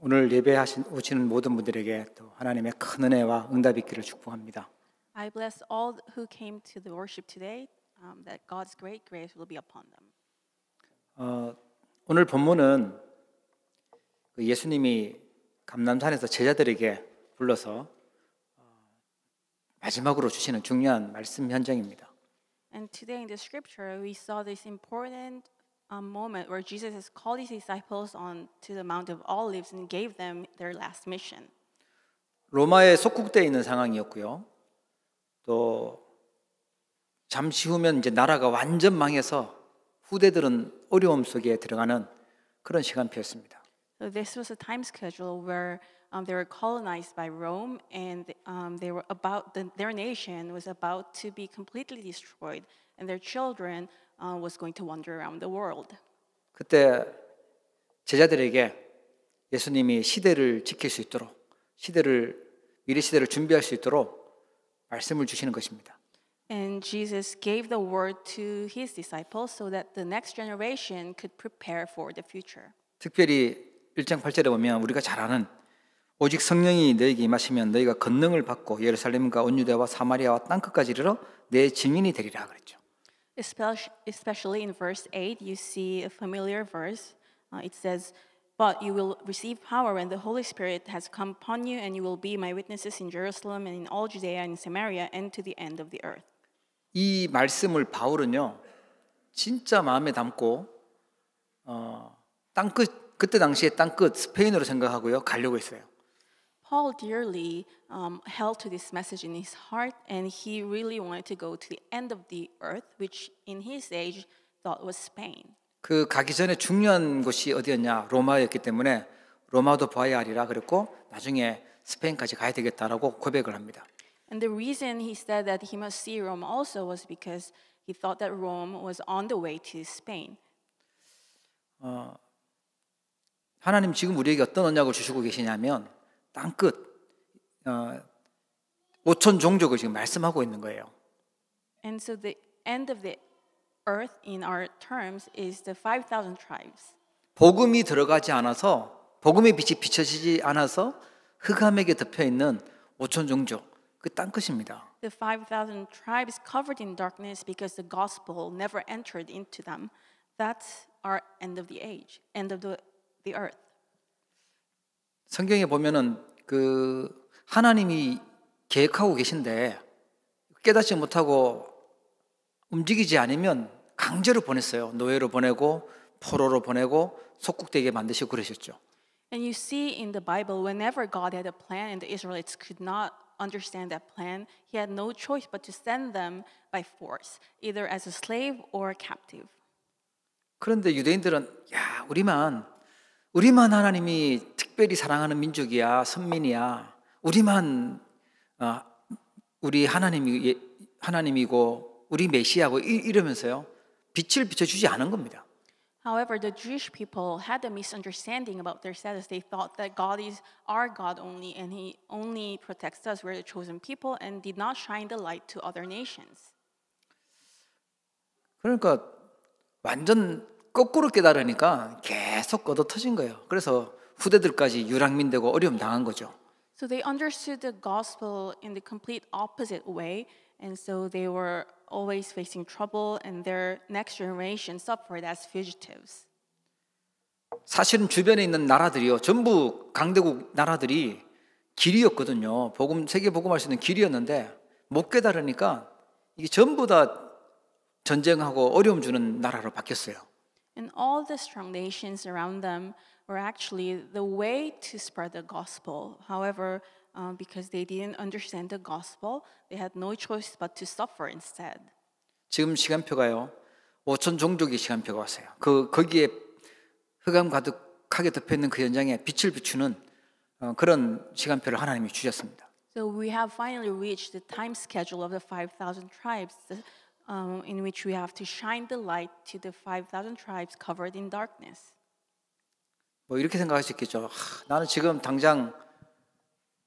오늘 예배하신 오시는 모든 분들에게 또 하나님의 큰 은혜와 응답이 있기를 축복합니다. I bless all who came to the worship today um, that God's great grace will be upon them. 어, 오늘 본문은 그 예수님이 감남산에서 제자들에게 불러서 마지막으로 주시는 중요한 말씀 현장입니다. And today in the scripture we saw this important a moment where Jesus has called his disciples on to the Mount of Olives and gave them their last mission. 로마에 속국돼 있는 상황이었고요. 또 잠시 후면 이제 나라가 완전 망해서 후대들은 어려움 속에 들어가는 그런 시간표였습니다. So this was a time schedule where um, they were colonized by Rome, and um, they were about the, their nation was about to be completely destroyed, and their children uh, was going to wander around the world. 그때 제자들에게 예수님이 시대를 지킬 수 있도록 시대를 미래 시대를 준비할 수 있도록 말씀을 주시는 것입니다. And Jesus gave the word to his disciples so that the next generation could prepare for the future. 특별히 1장 8절에 보면 우리가 잘 아는 오직 성령이 너희에게 임하시면 너희가 권능을 받고 예루살렘과 온유대와 사마리아와 땅 끝까지 이르러 내 증인이 되리라 그랬죠. Especially in verse 8, you see a familiar verse. Uh, it says, But you will receive power when the Holy Spirit has come upon you, and you will be my witnesses in Jerusalem and in all Judea and Samaria and to the end of the earth. 이 말씀을 바울은요, 진짜 마음에 담고, 어, 땅끝, 그때 당시에 땅끝 스페인으로 생각하고요, 가려고 했어요. Paul dearly um, held to this message in his heart, and he really wanted to go to the end of the earth, which in his age thought was Spain. 그 가기 전에 중요한 곳이 어디였냐? 로마였기 때문에 로마도 봐야 하리라 그랬고 나중에 스페인까지 가야 되겠다라고 고백을 합니다. And the reason he said that he must see Rome also was because he thought that Rome was on the way to Spain. 어, 하나님 지금 우리에게 어떤 언약을 주시고 계시냐면 땅끝 어, 5천 종족을 지금 말씀하고 있는 거예요. And so the end of the earth in our terms is the 5,000 tribes. 복음이 들어가지 않아서 복음의 빛이 비춰지지 않아서 흑암에게 덮여 있는 5천 종족 그 땅끝입니다. The 5,000 tribes covered in darkness because the gospel never entered into them. That's our end of the age, end of the, the earth. 성경에 보면은 그 하나님이 계획하고 계신데 깨닫지 못하고 움직이지 않으면 강제로 보냈어요. 노예로 보내고 포로로 보내고 속국되게 만드시고 그러셨죠. And you see in the Bible, whenever God had a plan and the Israelites could not understand that plan, He had no choice but to send them by force, either as a slave or a captive. 그런데 유대인들은 야 우리만 우리만 하나님이 특별히 사랑하는 민족이야, 선민이야. 우리만 어, 우리 하나님이 하나님이고 우리 메시아고 이러면서요. 빛을 비춰주지 않은 겁니다. However, the Jewish people had a misunderstanding about their status. They thought that God is our God only, and He only protects us. We're the chosen people, and did not shine the light to other nations. 그러니까 완전 거꾸로 깨달으니까 계속 걷어 터진 거예요. 그래서 후대들까지 유랑민되고 어려움 당한 거죠. So they understood the gospel in the complete opposite way, and so they were always facing trouble, and their next generation suffered as fugitives. 사실은 주변에 있는 나라들이요, 전부 강대국 나라들이 길이었거든요. 복음 세계 복음할 수 있는 길이었는데 못 깨달으니까 이게 전부 다 전쟁하고 어려움 주는 나라로 바뀌었어요. And all the strong nations around them were actually the way to spread the gospel. However, um, because they didn't understand the gospel, they had no choice but to suffer instead. 지금 시간표가요. 5천 종족의 시간표가 왔어요. 그 거기에 흑암 가득하게 덮여 있는 그 현장에 빛을 비추는 어, 그런 시간표를 하나님이 주셨습니다. So we have finally reached the time schedule of the 5,000 tribes. Um, in which we have to shine the light to the 5,000 tribes covered in darkness. 뭐 이렇게 생각할 수 있겠죠. 하, 나는 지금 당장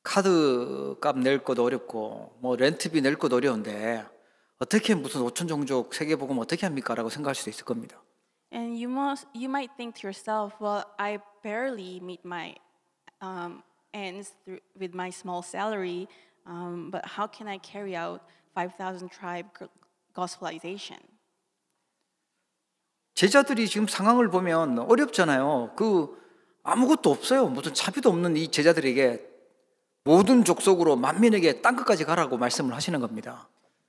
카드 값낼 것도 어렵고 뭐 렌트비 낼 것도 어려운데 어떻게 무슨 5천 종족 세계 복음 어떻게 합니까라고 생각할 수도 있을 겁니다. And you must you might think to yourself, well, I barely meet my um, ends through, with my small salary, um, but how can I carry out 5,000 tribe gospelization? 제자들이 지금 상황을 보면 어렵잖아요. 그 아무것도 없어요. 무슨 자비도 없는 이 제자들에게 모든 족속으로 만민에게 땅 끝까지 가라고 말씀을 하시는 겁니다.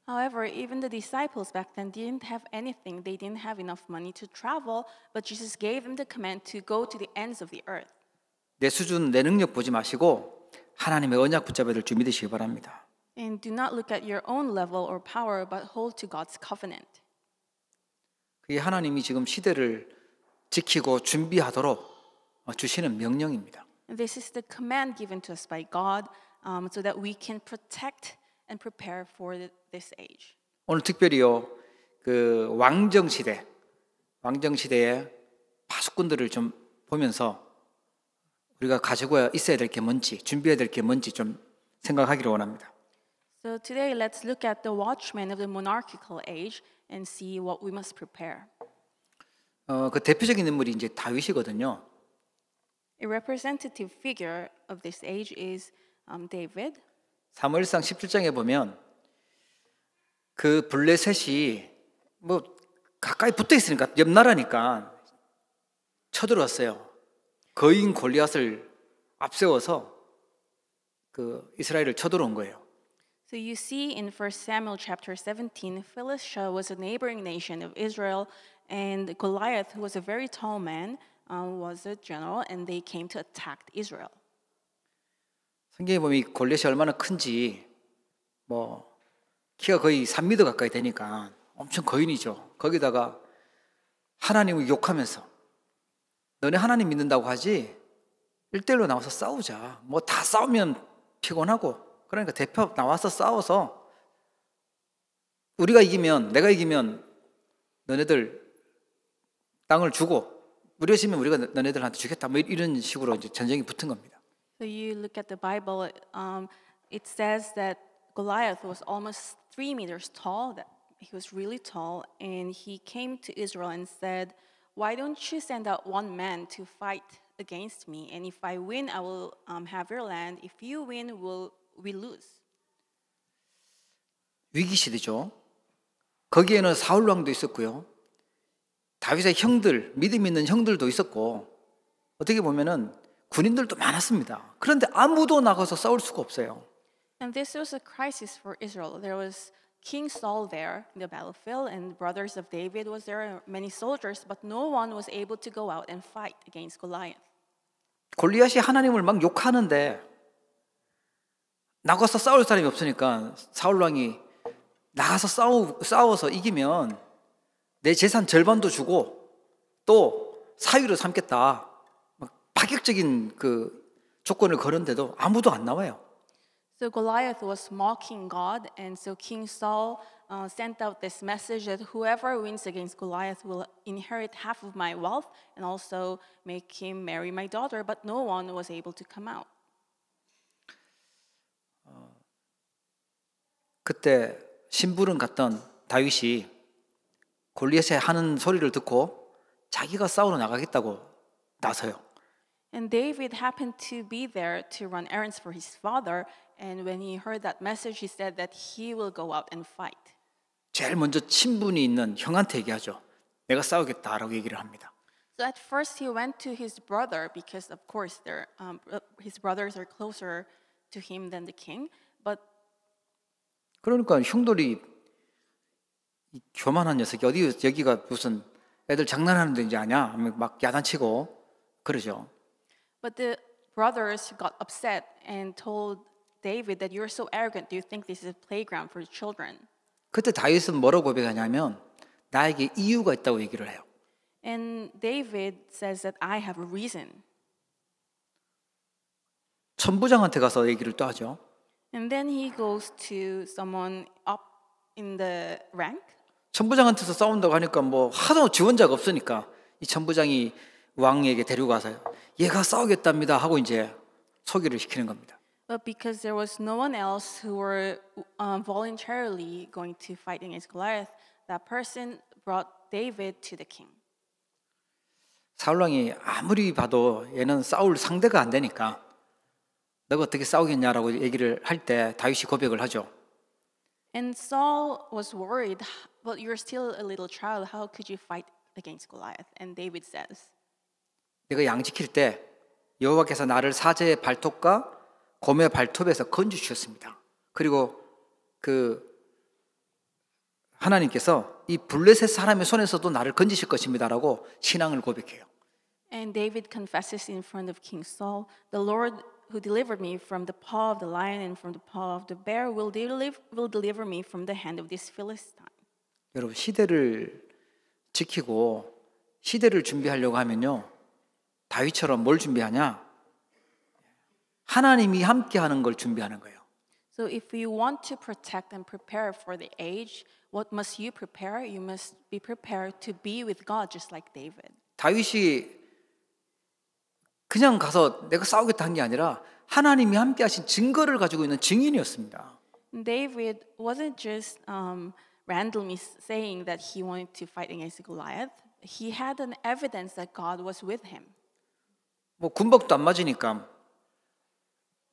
However, even the disciples back then didn't have anything. They didn't have enough money to travel, but Jesus gave them the command to go to the ends of the earth. 내 수준, 내 능력 보지 마시고 하나님의 언약 붙잡아야 될줄 믿으시기 바랍니다. And do not look at your own level or power, but hold to God's covenant. 그게 하나님이 지금 시대를 지키고 준비하도록 주시는 명령입니다. This is the command given to us by God um, so that we can protect and prepare for this age. 오늘 특별히요. 그 왕정 시대 왕정 시대의 파수꾼들을 좀 보면서 우리가 가지고 있어야 될 게 뭔지 준비해야 될 게 뭔지 좀 생각하기를 원합니다. So today let's look at the watchmen of the monarchical age and see what we must prepare. 어, 그 대표적인 인물이 이제 다윗이거든요. A representative figure of this age is um, David. 사무엘상 17장에 보면 그 블레셋이 뭐 가까이 붙어 있으니까 옆 나라니까 쳐들어왔어요. 거인 골리앗을 앞세워서 그 이스라엘을 쳐들어온 거예요. So you see in 1 Samuel chapter 17, Philistia was a neighboring nation of Israel, and Goliath, who was a very tall man, Um, was a general and they came to attack Israel. 성경에 보면 이 골렛이 얼마나 큰지 뭐 키가 거의 3미터 가까이 되니까 엄청 거인이죠. 거기다가 하나님을 욕하면서 너네 하나님 믿는다고 하지 일대일로 나와서 싸우자. 뭐 다 싸우면 피곤하고 그러니까 대표 나와서 싸워서 우리가 이기면 내가 이기면 너네들 땅을 주고 무료시면 우리가 너네들한테 주겠다. 뭐 이런 식으로 이제 전쟁이 붙은 겁니다. So you look at the Bible, um, it says that Goliath was almost three meters tall. That he was really tall, and he came to Israel and said, "Why don't you send out one man to fight against me? And if I win, I will um, have your land. If you win, will we lose?" 위기 시대죠. 거기에는 사울 왕도 있었고요. 다윗의 형들, 믿음 있는 형들도 있었고 어떻게 보면은 군인들도 많았습니다. 그런데 아무도 나가서 싸울 수가 없어요. And this was a crisis for Israel. There was King Saul there in the battlefield, and brothers of David was there, many soldiers, but no one was able to go out and fight against Goliath. 골리앗이 하나님을 막 욕하는데 나가서 싸울 사람이 없으니까 사울 왕이 나가서 싸우, 싸워서 이기면 내 재산 절반도 주고 또 사유로 삼겠다. 파격적인 그 조건을 걸었는데도 아무도 안 나와요. So Goliath was mocking God, and so King Saul uh, sent out this message that whoever wins against Goliath will inherit half of my wealth and also make him marry my daughter. But no one was able to come out. 그때 신부름 갔던 다윗이 골리앗의 하는 소리를 듣고 자기가 싸우러 나가겠다고 나서요. And David happened to be there to run errands for his father. And when he heard that message, he said that he will go out and fight. 제일 먼저 친분이 있는 형한테 얘기하죠. 내가 싸우겠다라고 얘기를 합니다. So at first he went to his brother because of course their um, his brothers are closer to him than the king. But 그러니까 형들이 교만한 녀석이 어디 여기가 무슨 애들 장난하는 데인지 아냐? 막 야단치고 그러죠. But the brothers got upset and told David that you're so arrogant. Do you think this is a playground for children? 그때 다윗은 뭐라고 고백하냐면 나에게 이유가 있다고 얘기를 해요. And David says that I have a reason. 천부장한테 가서 얘기를 또 하죠. And then he goes to someone up in the rank. 천부장한테서 싸운다고 하니까 뭐 하도 지원자가 없으니까 이 천부장이 왕에게 데려가서 얘가 싸우겠답니다 하고 이제 소개를 시키는 겁니다. But because there was no one else who were um, voluntarily going to fight against Goliath, that person brought David to the king. 사울 왕이 아무리 봐도 얘는 싸울 상대가 안 되니까 너가 어떻게 싸우겠냐라고 얘기를 할 때 다윗이 고백을 하죠. And Saul was worried, but you're still a little child. How could you fight against Goliath? And David says, 내가 양 지킬 때 여호와께서 나를 사제의 발톱과 곰의 발톱에서 건져 주셨습니다. 그리고 그 하나님께서 이 블레셋 사람의 손에서도 나를 건지실 것입니다라고 신앙을 고백해요. And David confesses in front of King Saul, the Lord who delivered me from the paw of the lion and from the paw of the bear will deliver, will deliver me from the hand of this Philistine. 여러분 시대를 지키고 시대를 준비하려고 하면요. 다윗처럼 뭘 준비하냐? 하나님이 함께 하는 걸 준비하는 거예요. So if you want to protect and prepare for the age, what must you prepare? You must be prepared to be with God just like David. 다윗이 그냥 가서 내가 싸우겠다 한 게 아니라 하나님이 함께 하신 증거를 가지고 있는 증인이었습니다. David wasn't just um, randomly saying that he wanted to fight against Goliath. He had an evidence that God was with him. 뭐 군복도 안 맞으니까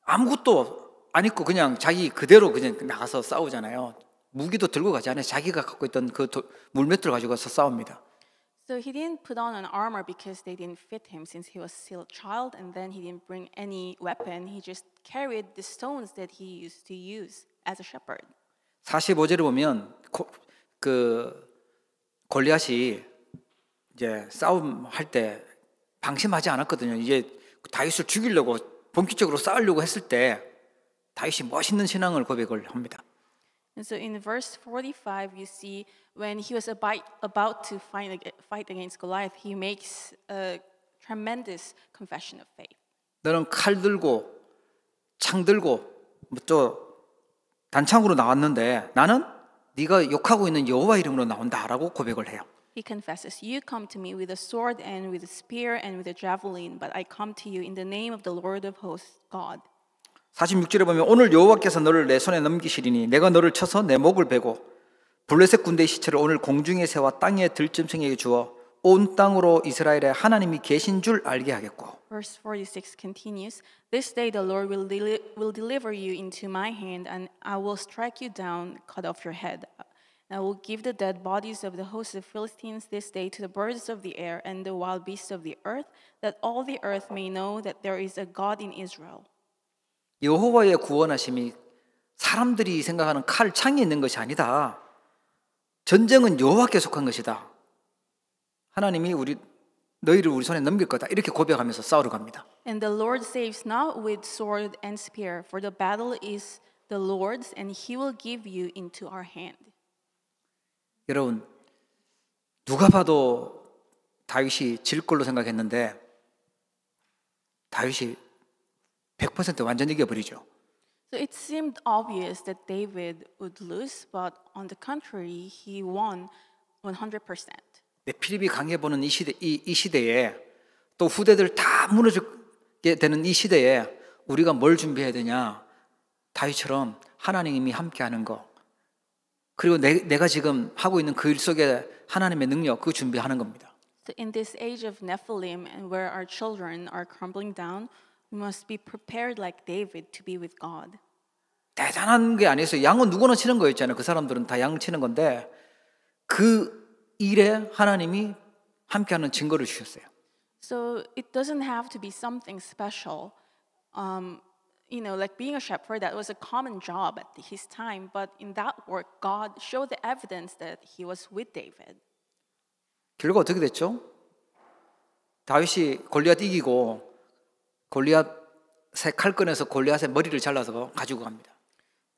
아무것도 안 입고 그냥 자기 그대로 그냥 나가서 싸우잖아요. 무기도 들고 가지 않아요. 자기가 갖고 있던 그 물맷돌 가지고 서 싸웁니다. So he didn't put on an armor because they didn't fit him since he was still a child, and then he didn't bring any weapon. He just carried the stones that he used to use as a shepherd. 45절에 보면 고, 그 골리앗이 이제 싸움할 때 방심하지 않았거든요. 이제 다윗을 죽이려고 본격적으로 싸우려고 했을 때 다윗이 멋있는 신앙을 고백을 합니다. And so in verse 45 you see when he was about to fight against Goliath, he makes a tremendous confession of faith. 너는 칼 들고 창 들고 뭐저 단창으로 나왔는데 나는 네가 욕하고 있는 여호와 이름으로 나온다라고 고백을 해요. He confesses, "You come to me with a sword and with a spear and with a javelin, but I come to you in the name of the Lord of hosts, God." 46절에 보면 오늘 여호와께서 너를 내 손에 넘기시리니 내가 너를 쳐서 내 목을 베고 블레셋 군대의 시체를 오늘 공중의 새와 땅의 들짐승에게 주어 온 땅으로 이스라엘에 하나님이 계신 줄 알게 하겠고. Verse 46 continues. This day the Lord will, deli will deliver you into my hand, and I will strike you down, cut off your head. And I will give the dead bodies of the hosts of Philistines this day to the birds of the air and the wild beasts of the earth, that all the earth may know that there is a God in Israel. 여호와의 구원하심이 사람들이 생각하는 칼 창이 있는 것이 아니다. 전쟁은 여호와께 속한 것이다. 하나님이 우리 너희를 우리 손에 넘길 거다. 이렇게 고백하면서 싸우러 갑니다. And the Lord saves not with sword and spear, for the battle is the Lord's, and He will give you into our hand. 여러분 누가 봐도 다윗이 질 걸로 생각했는데 다윗이 100% 완전 이겨버리죠. So it seemed obvious that David would lose, but on the contrary, he won 100%. 네, 필립이 강해 보는 이 시대 이, 이 시대에 또 후대들 다 무너지게 되는 이 시대에 우리가 뭘 준비해야 되냐? 다윗처럼 하나님이 함께하는 거. 그리고 내, 내가 지금 하고 있는 그 일 속에 하나님의 능력 그 준비하는 겁니다. So in this age of Nephilim and where our children are crumbling down, We must be prepared like David to be with God. 대단한 게 아니었어요. 양은 누구나 치는 거였잖아요. 그 사람들은 다 양 치는 건데 그 일에 하나님이 함께하는 증거를 주셨어요. So it doesn't have to be something special. Um, you know, like being a shepherd, that was a common job at his time. But in that work, God showed the evidence that he was with David. 결과 어떻게 됐죠? 다윗이 골리앗 이기고 골리앗의 칼 꺼내서 골리앗의 머리를 잘라서 가지고 갑니다.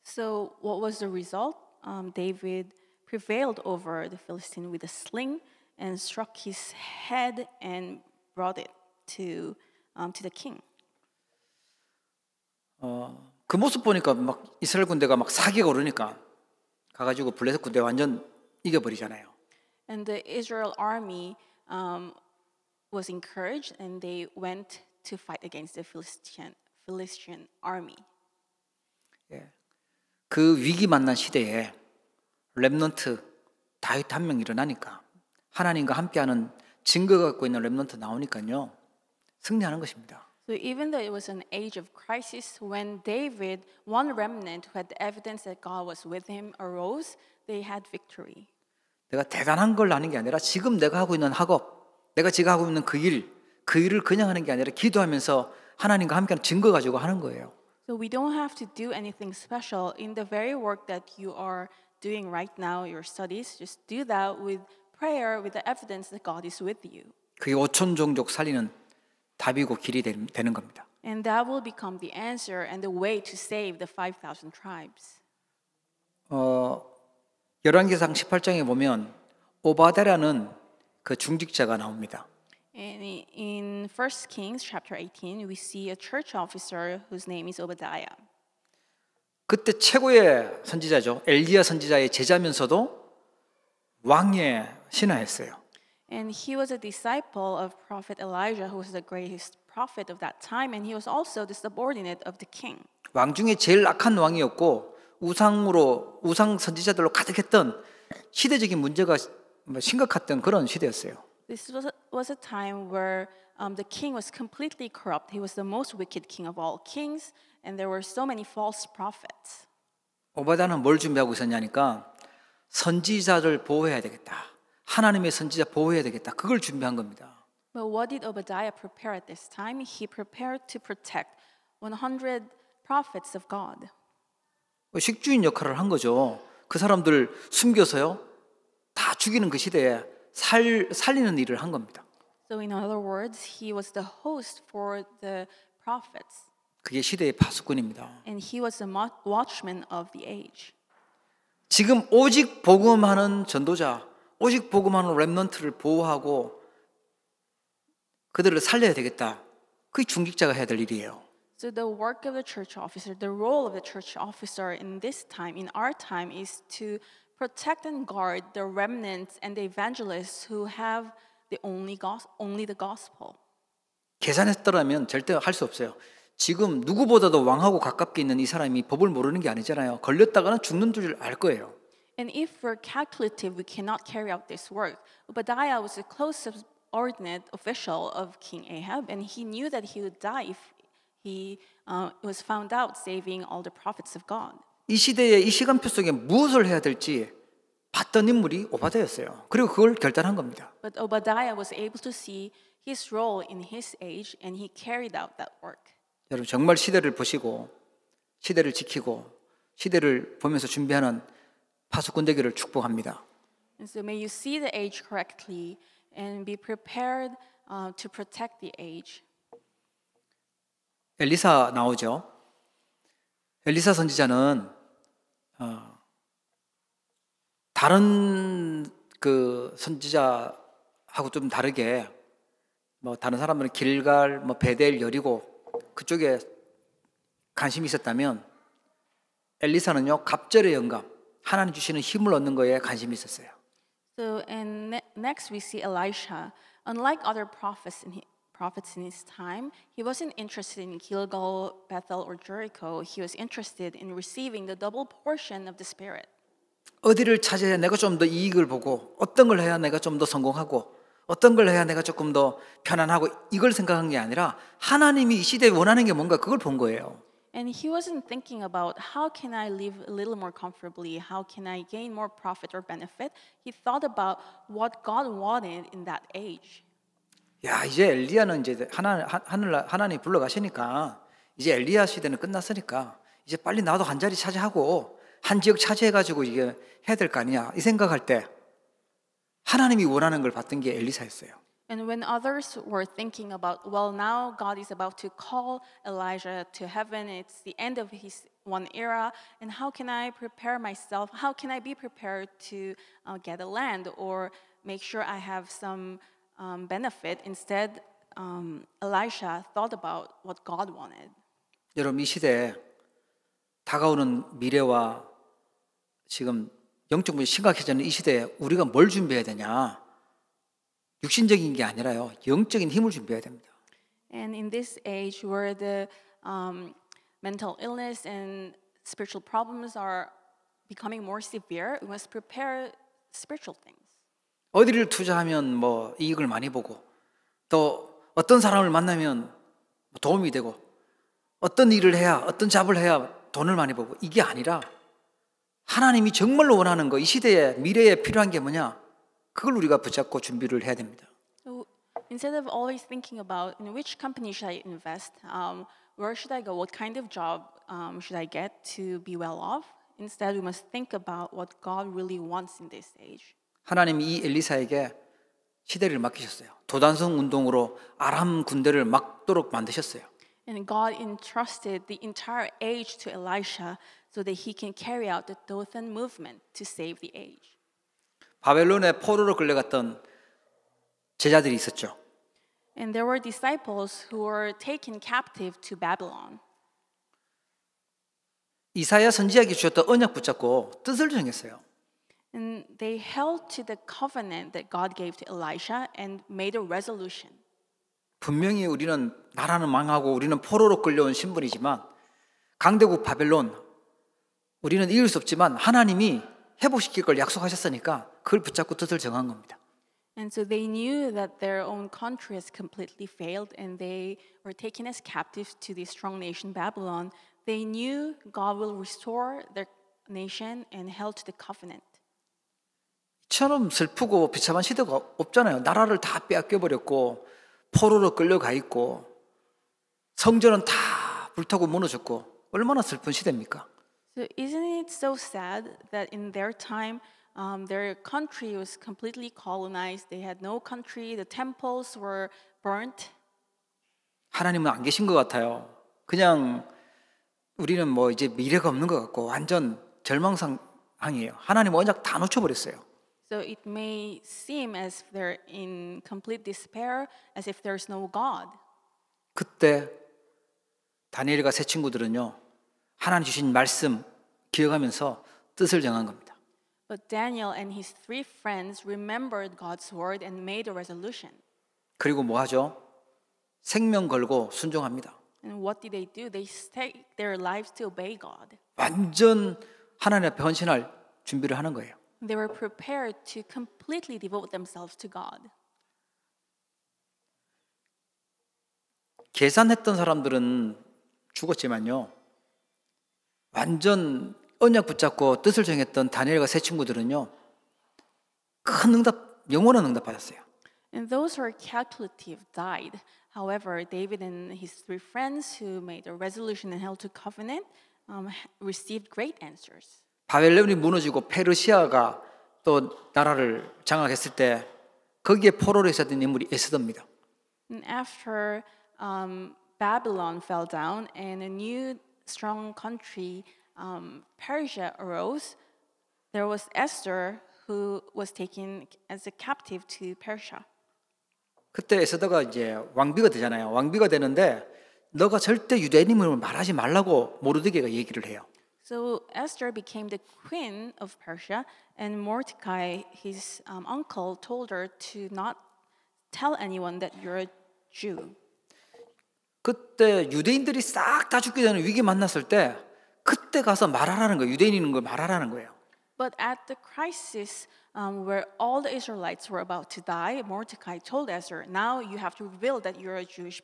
So what was the result? Um, David prevailed over the Philistine with a sling and struck his head and brought it to um, to the king. 어, 그 모습 보니까 막 이스라엘 군대가 막 사기가 오르니까 가가지고 블레셋 군대 완전 이겨버리잖아요. And the Israel army um, was encouraged and they went to fight against the Philistine, Philistine army. 예. 그 위기 만난 시대에 렘넌트 다윗 한명 일어나니까 하나님과 함께하는 증거가 갖고 있는 렘넌트 나오니까요. 승리하는 것입니다. So even though it was an age of crisis, when David, one remnant who had the evidence that God was with him, arose, they had victory. 내가 대단한 걸 아는 게 아니라 지금 내가 하고 있는 학업, 내가 지금 하고 있는 그 일, 그 일을 그냥 하는 게 아니라 기도하면서 하나님과 함께하는 증거 가지고 하는 거예요. So we don't have to do anything special in the very work that you are doing right now, your studies. Just do that with prayer, with the evidence that God is with you. 그게 오천 종족 살리는 답이고 길이 되는 겁니다. And that will become the answer and the way to save the 5,000 tribes. 어 열왕기상 18장에 보면 오바데라는 그 중직자가 나옵니다. And in 1 Kings chapter 18, we see a church officer whose name is Obadiah. 그때 최고의 선지자죠. 엘리야 선지자의 제자면서도 왕의 신하였어요. And he was a disciple of prophet Elijah who was the greatest prophet of that time and he was also the subordinate of the king. 왕 중에 제일 악한 왕이었고 우상으로 우상 선지자들로 가득했던 시대적인 문제가 심각했던 그런 시대였어요. This was was a time where um, the king was completely corrupt. He was the most wicked king of all kings, and there were so many false prophets. 오바다는 뭘 준비하고 있었냐니까 선지자를 보호해야 되겠다. 하나님의 선지자 보호해야 되겠다. 그걸 준비한 겁니다. But what did Obadiah prepare at this time? He prepared to protect 100 prophets of God. 식주인 역할을 한 거죠. 그 사람들 숨겨서요. 다 죽이는 그 시대에 살, 살리는 일을 한 겁니다. So in other words, he was the host for the prophets. 그게 시대의 파수꾼입니다. And he was the watchman of the age. 지금 오직 복음하는 전도자, 오직 복음하는 렘넌트를 보호하고 그들을 살려야 되겠다. 그게 중직자가 해야 될 일이에요. So the work of the church officer, the role of the church officer in this time, in our time, is to protect and guard the remnants and the evangelists who have the only, only the gospel. 계산했더라면 절대 없어요. 지금 누구보다도 왕하고 가깝게 있는 이 사람이 법을 모르는 게 아니잖아요. 걸렸다가는 죽는 거예요. And if we're calculative, we cannot carry out this work. Obadiah was a close subordinate official of King Ahab, and he knew that he would die if he uh, was found out saving all the prophets of God. 이 시대의 이 시간표 속에 무엇을 해야 될지 봤던 인물이 오바댜였어요. 그리고 그걸 결단한 겁니다. But Obadiah was able to see his role in his age and he carried out that work. 여러분 정말 시대를 보시고 시대를 지키고 시대를 보면서 준비하는 파수꾼 되기를 축복합니다. And so may you see the age correctly and be prepared uh, to protect the age. 엘리사 나오죠. 엘리사 선지자는 어. 다른 그 선지자하고 좀 다르게 뭐 다른 사람들은 길갈, 뭐 베델, 여리고 그쪽에 관심이 있었다면 엘리사는요 갑절의 영감, 하나님 주시는 힘을 얻는 거에 관심이 있었어요. So and next we see Elisha. Unlike other prophets in prophets in his time, he wasn't interested in Gilgal, Bethel, or Jericho. He was interested in receiving the double portion of the Spirit. 어디를 찾아야 내가 좀 더 이익을 보고 어떤 걸 해야 내가 좀 더 성공하고 어떤 걸 해야 내가 조금 더 편안하고 이걸 생각한 게 아니라 하나님이 이 시대에 원하는 게 뭔가 그걸 본 거예요. And he wasn't thinking about how can I live a little more comfortably, how can I gain more profit or benefit. He thought about what God wanted in that age. 야 이제 엘리야는 이제 하나 하늘 하나님 불러가시니까 이제 엘리야 시대는 끝났으니까 이제 빨리 나도 한 자리 차지하고 한 지역 차지해가지고 이게 해야 될 거 아니냐 이 생각할 때 하나님이 원하는 걸 받던 게 엘리사였어요. And when others were thinking about, well, now God is about to call Elijah to heaven, it's the end of his one era, and how can I prepare myself? How can I be prepared to uh, get a land or make sure I have some um, benefit. Instead, um, Elisha thought about what God wanted. 여러분 이 다가오는 미래와 지금 영적 문제 심각해지는 이 시대에 우리가 뭘 준비해야 되냐? 육신적인 게 아니라요. 영적인 힘을 준비해야 됩니다. And in this age where the um, mental illness and spiritual problems are becoming more severe, we must prepare spiritual things. 어디를 투자하면 뭐 이익을 많이 보고 또 어떤 사람을 만나면 도움이 되고 어떤 일을 해야 어떤 잡을 해야 돈을 많이 보고 이게 아니라 하나님이 정말로 원하는 거 이 시대에 미래에 필요한 게 뭐냐 그걸 우리가 붙잡고 준비를 해야 됩니다. So instead of always thinking about in which company should I invest, um, where should I go, what kind of job um, should I get to be well off, instead we must think about what God really wants in this age. 하나님이 이 엘리사에게 시대를 맡기셨어요. 도단성 운동으로 아람 군대를 막도록 만드셨어요. And God entrusted the entire age to Elisha so that he can carry out the Dothan movement to save the age. 바벨론의 포로로 끌려갔던 제자들이 있었죠. And there were disciples who were taken captive to Babylon. 이사야 선지자에게 주셨던 언약 붙잡고 뜻을 정했어요. And they held to the covenant that God gave to Elisha and made a resolution. 분명히 우리는 나라는 망하고 우리는 포로로 끌려온 신분이지만 강대국 바벨론 우리는 이길 수 없지만 하나님이 회복시킬 걸 약속하셨으니까 그걸 붙잡고 뜻을 정한 겁니다. And so they knew that their own country has completely failed and they were taken as captives to the strong nation Babylon. They knew God will restore their nation and held to the covenant. 처럼 슬프고 비참한 시대가 없잖아요. 나라를 다 빼앗겨버렸고, 포로로 끌려가 있고, 성전은 다 불타고 무너졌고, 얼마나 슬픈 시대입니까? So isn't it so sad that in their time um, their country was completely colonized. They had no country. The temples were burnt. 하나님은 안 계신 것 같아요. 그냥 우리는 뭐 이제 미래가 없는 것 같고 완전 절망 상황이에요. 하나님 원작 다 놓쳐버렸어요. So it may seem as if they're in complete despair, as if there's no God. 그때 다니엘과 세 친구들은요 하나님 주신 말씀 기억하면서 뜻을 정한 겁니다. But Daniel and his three friends remembered God's word and made a resolution. 그리고 뭐 하죠? 생명 걸고 순종합니다. And what did they do? They stake their lives to obey God. 완전 하나님 앞에 헌신할 준비를 하는 거예요. they were prepared to completely devote themselves to God. 계산했던 사람들은 죽었지만요. 완전 언약 붙잡고 뜻을 정했던 다니엘과 세 친구들은요. 큰 응답, 영원한 응답 받았어요. And those who are calculative died. However, David and his three friends who made a resolution and held to covenant um, received great answers. 바벨론이 무너지고 페르시아가 또 나라를 장악했을 때 거기에 포로로 있었던 인물이 에스더입니다. And after um, Babylon fell down and a new strong country, um, Persia arose, there was Esther who was taken as a captive to Persia. 그때 에스더가 이제 왕비가 되잖아요. 왕비가 되는데 너가 절대 유대인임을 말하지 말라고 모르드게가 얘기를 해요. So Esther became the queen of Persia, and Mordecai, his um, uncle, told her to not tell anyone that you're a Jew. 그때 유대인들이 싹다 죽게 위기 만났을 때 그때 가서 말하라는 거예요. 유대인인 걸 말하라는 거예요. But at the crisis um, where all the Israelites were about to die, Mordecai told Esther, "Now you have to reveal that you're a Jewish."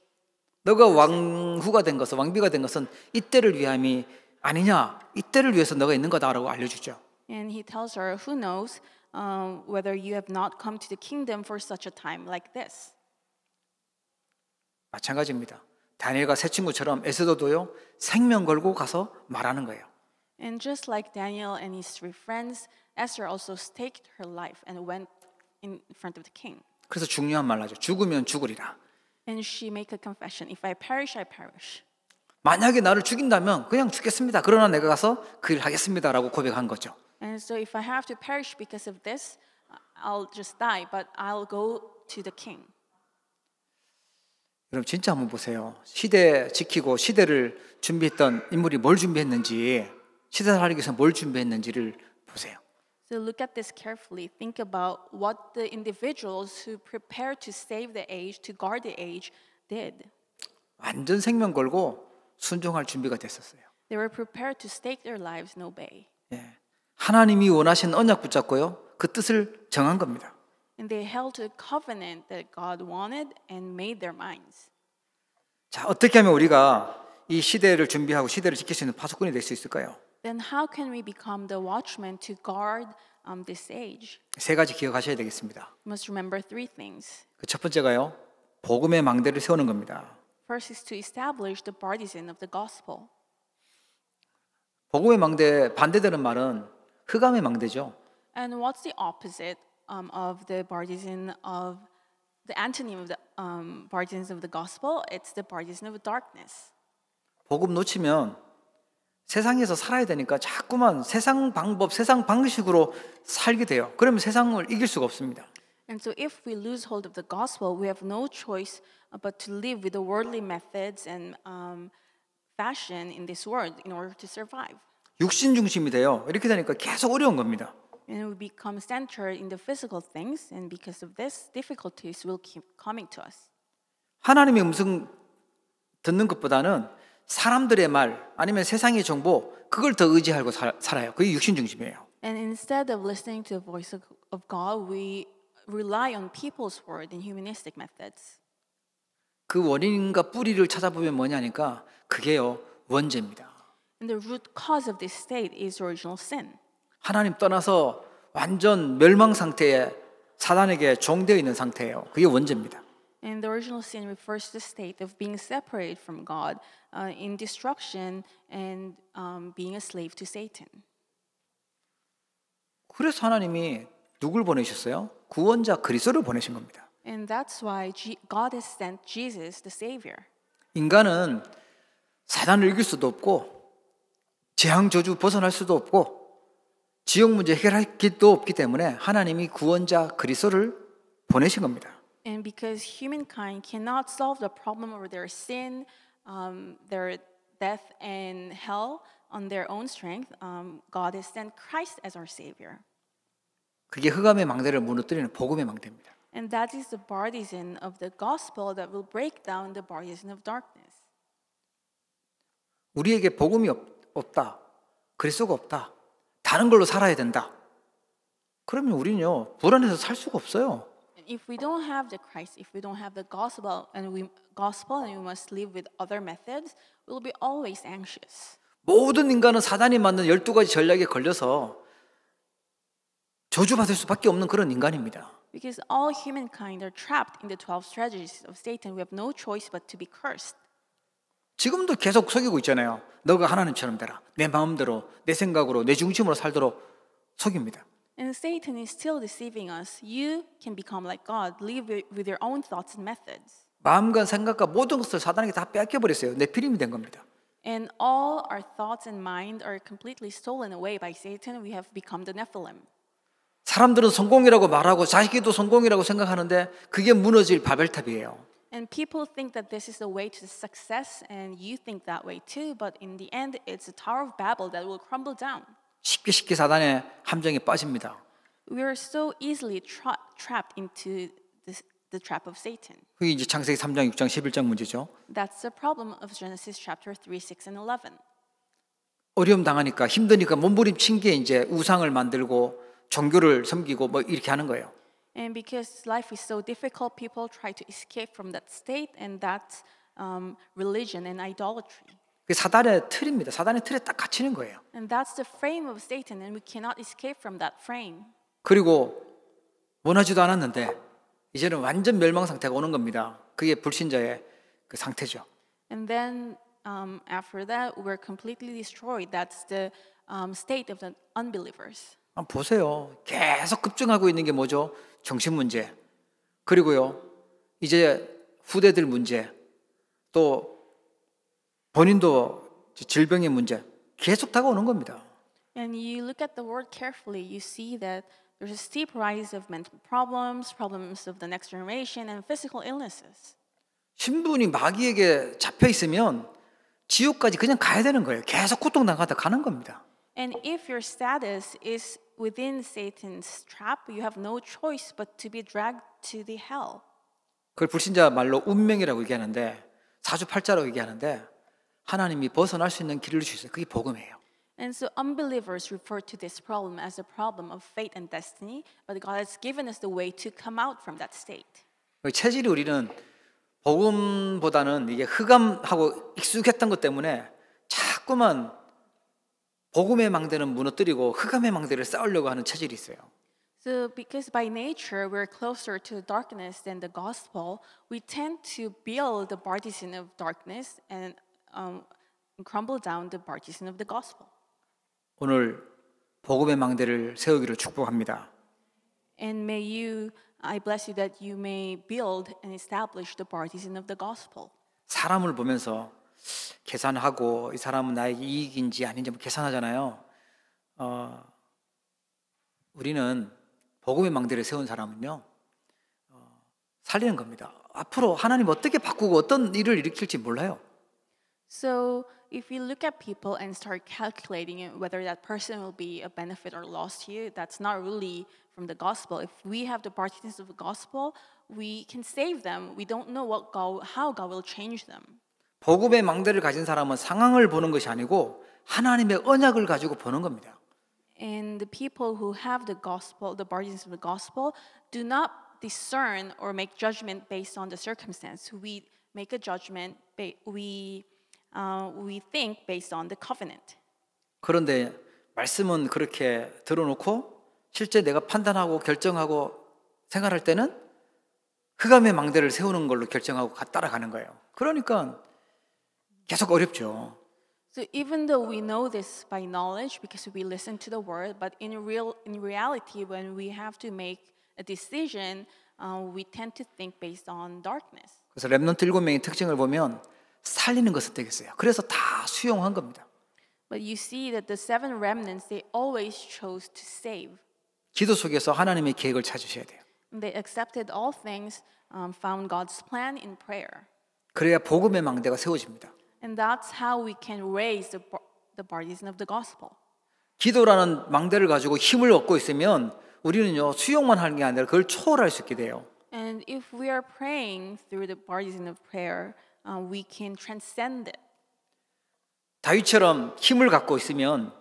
너가 왕후가 된 것은 왕비가 된 것은 이때를 위함이 아니냐 이때를 위해서 너가 있는 거다라고 알려주죠. And he tells her, who knows um, whether you have not come to the kingdom for such a time like this. 마찬가지입니다. 다니엘과 새 친구처럼 에스더도요 생명 걸고 가서 말하는 거예요. And just like Daniel and his three friends, Esther also staked her life and went in front of the king. 그래서 중요한 말 하죠. 죽으면 죽으리라. And she make a confession. If I perish, I perish. 만약에 나를 죽인다면 그냥 죽겠습니다. 그러나 내가 가서 그일 하겠습니다라고 고백한 거죠. And so if I have to perish because of this, I'll just die, but I'll go to the king. 여러분 진짜 한번 보세요. 시대 지키고 시대를 준비했던 인물이 뭘 준비했는지 시대 살리기 위해서 뭘 준비했는지를 보세요. So look at this carefully. Think about what the individuals who prepared to save the age, to guard the age, did. 완전 생명 걸고 순종할 준비가 됐었어요. They were prepared to stake their lives and obey. 예. 하나님이 원하신 언약 붙잡고요. 그 뜻을 정한 겁니다. And they held to the covenant that God wanted and made their minds. 자, 어떻게 하면 우리가 이 시대를 준비하고 시대를 지킬 수 있는 파수꾼이 될 수 있을까요? Then how can we become the watchman to guard um, this age? 세 가지 기억하셔야 되겠습니다. You must remember three things. 그첫 번째가요. 복음의 망대를 세우는 겁니다. First is to establish the partisan of the gospel. 복음의 망대 반대되는 말은 흑암의 망대죠. And what's the opposite um, of the partisan of the antonym of the um, partisans of the gospel? It's the partisan of darkness. 복음 놓치면 세상에서 살아야 되니까 자꾸만 세상 방법, 세상 방식으로 살게 돼요. 그러면 세상을 이길 수가 없습니다. And so, if we lose hold of the gospel, we have no choice uh, but to live with the worldly methods and um, fashion in this world in order to survive. 육신 중심이 돼요. 이렇게 되니까 계속 어려운 겁니다. And we become centered in the physical things, and because of this, difficulties will keep coming to us. 하나님의 음성 듣는 것보다는 사람들의 말 아니면 세상의 정보 그걸 더 의지하고 살아요. 그게 육신 중심이에요. And instead of listening to the voice of God, we rely on people's word in humanistic methods. 그 원인과 뿌리를 찾아보면 뭐냐니까 그게요 원죄입니다. And the root cause of this state is original sin. 하나님 떠나서 완전 멸망 상태에 사단에게 종되어 있는 상태예요. 그게 원죄입니다. And the original sin refers to the state of being separated from God uh, in destruction and um, being a slave to Satan. 그래서 하나님이 누굴 보내셨어요? 구원자 그리스도를 보내신 겁니다. And that's why God has sent Jesus, the Savior. 인간은 사단을 이길 수도 없고 재앙 저주 벗어날 수도 없고 지역 문제 해결할 길도 없기 때문에 하나님이 구원자 그리스도를 보내신 겁니다. And because humankind cannot solve the problem of their sin, um, their death and hell on their own strength, um, God has sent Christ as our savior. 그게 흑암의 망대를 무너뜨리는 복음의 망대입니다. And that is the partisan of the gospel that will break down the partisan of darkness. 우리에게 복음이 없, 없다. 그리스도가 없다. 다른 걸로 살아야 된다. 그러면 우리는요 불안해서 살 수가 없어요. If we don't have the Christ, if we don't have the gospel, and we gospel, and we must live with other methods, we'll be always anxious. 모든 인간은 사단이 만든 열두 가지 전략에 걸려서 저주받을 수밖에 없는 그런 인간입니다. Because all humankind are trapped in the 12 strategies of Satan, we have no choice but to be cursed. 지금도 계속 속이고 있잖아요. 너가 하나님처럼 되라. 내 마음대로, 내 생각으로, 내 중심으로 살도록 속입니다. And Satan is still deceiving us. You can become like God. Live with your own thoughts and methods. 마음과 생각과 모든 것을 사단에게 다 빼앗겨 버렸어요. 내 필임이 된 겁니다. And all our thoughts and mind are completely stolen away by Satan. We have become the Nephilim. 사람들은 성공이라고 말하고 자기도 성공이라고 생각하는데 그게 무너질 바벨탑이에요. And people think that this is the way to success and you think that way too, but in the end it's the Tower of Babel that will crumble down. 쉽게 쉽게 사단의 함정에 빠집니다. We are so easily tra trapped into this, the trap of Satan. 그게 이제 창세기 3장, 6장, 11장 문제죠. That's the problem of Genesis chapter 3, 6 and 11. 어려움 당하니까 힘드니까 몸부림친 게 이제 우상을 만들고 종교를 섬기고 뭐 이렇게 하는 거예요. And because life is so difficult, people try to escape from that state and that um, religion and idolatry. 그 사단의 틀입니다. 사단의 틀에 딱 갇히는 거예요. And that's the frame of Satan, and we cannot escape from that frame. 그리고 원하지도 않았는데 이제는 완전 멸망 상태가 오는 겁니다. 그게 불신자의 그 상태죠. And then um, after that, we're completely destroyed. That's the um, state of the unbelievers. 한번 보세요. 계속 급증하고 있는 게 뭐죠? 정신 문제. 그리고요, 이제 후대들 문제, 또 본인도 질병의 문제 계속 다가오는 겁니다. And you look at the word carefully, you see that there's a steep rise of mental problems, problems of the next generation, and physical illnesses. 신분이 마귀에게 잡혀 있으면 지옥까지 그냥 가야 되는 거예요. 계속 고통당하다 가는 겁니다. And if your status is within Satan's trap, you have no choice but to be dragged to the hell. 그걸 불신자 말로 운명이라고 얘기하는데 사주팔자라고 얘기하는데 하나님이 벗어날 수 있는 길을 주셨어요. 그게 복음이에요. And so unbelievers refer to this problem as a problem of fate and destiny, but God has given us the way to come out from that state. 체질이 우리는 복음보다는 이게 흑암하고 익숙했던 것 때문에 자꾸만 복음의 망대는 무너뜨리고 흑암의 망대를 쌓으려고 하는 체질이 있어요. So because by nature we're closer to darkness than the gospel, we tend to build the partition of darkness and um, crumble down the partition of the gospel. 오늘 복음의 망대를 세우기를 축복합니다. And may you, I bless you that you may build and establish the partition of the gospel. 사람을 보면서 계산하고 이 사람은 나의 이익인지 아닌지 계산하잖아요. 어, 우리는 복음의 망대를 세운 사람은요, 어, 살리는 겁니다. 앞으로 하나님 어떻게 바꾸고 어떤 일을 일으킬지 몰라요. So if we look at people and start calculating it, whether that person will be a benefit or loss to you, that's not really from the gospel. If we have the partisans of the gospel, we can save them. We don't know what God, how God will change them. 보급의 망대를 가진 사람은 상황을 보는 것이 아니고 하나님의 언약을 가지고 보는 겁니다. And the people who have the gospel, the burdens of the gospel, do not discern or make judgment based on the circumstance. We make a judgment, we uh, we think based on the covenant. 그런데 말씀은 그렇게 들어놓고 실제 내가 판단하고 결정하고 생활할 때는 흑암의 망대를 세우는 걸로 결정하고 따라가는 거예요. 그러니까 계속 어렵죠. So even though we know this by knowledge because we listen to the word, but in real in reality when we have to make a decision, uh, we tend to think based on darkness. 그래서 렘넌트 일곱 명의 특징을 보면 살리는 것을 되겠어요. 그래서 다 수용한 겁니다. But you see that the seven remnants they always chose to save. 기도 속에서 하나님의 계획을 찾으셔야 돼요. They accepted all things, um, found God's plan in prayer. 그래야 복음의 망대가 세워집니다. And that's how we can raise the, the partisan of the gospel. 기도라는 망대를 가지고 힘을 얻고 있으면 우리는요 수용만 하는 게 아니라 그걸 초월할 수 있게 돼요. And if we are praying through the partisan of prayer, uh, we can transcend it. 다윗처럼 힘을 갖고 있으면